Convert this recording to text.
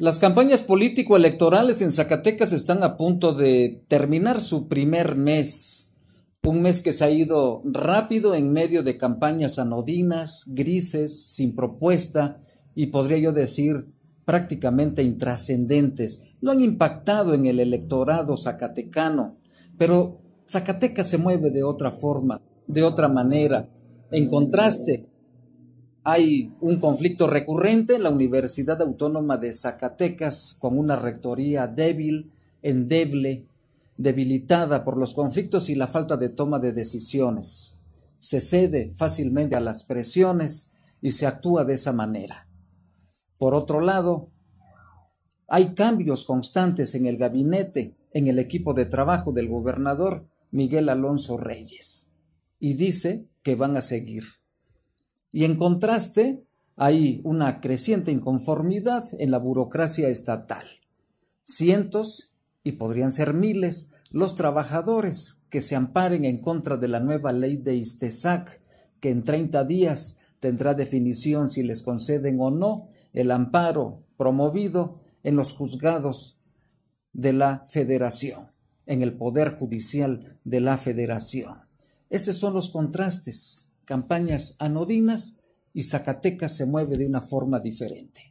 Las campañas político-electorales en Zacatecas están a punto de terminar su primer mes, un mes que se ha ido rápido en medio de campañas anodinas, grises, sin propuesta y podría yo decir prácticamente intrascendentes. No han impactado en el electorado zacatecano, pero Zacatecas se mueve de otra forma, de otra manera. En contraste, hay un conflicto recurrente en la Universidad Autónoma de Zacatecas con una rectoría débil, endeble, debilitada por los conflictos y la falta de toma de decisiones. Se cede fácilmente a las presiones y se actúa de esa manera. Por otro lado, hay cambios constantes en el gabinete, en el equipo de trabajo del gobernador Miguel Alonso Reyes, y dice que van a seguir. Y en contraste, hay una creciente inconformidad en la burocracia estatal. Cientos, y podrían ser miles, los trabajadores que se amparen en contra de la nueva ley de ISTESAC, que en 30 días tendrá definición si les conceden o no el amparo promovido en los juzgados de la Federación, en el Poder Judicial de la Federación. Esos son los contrastes campañas anodinas y Zacatecas se mueve de una forma diferente.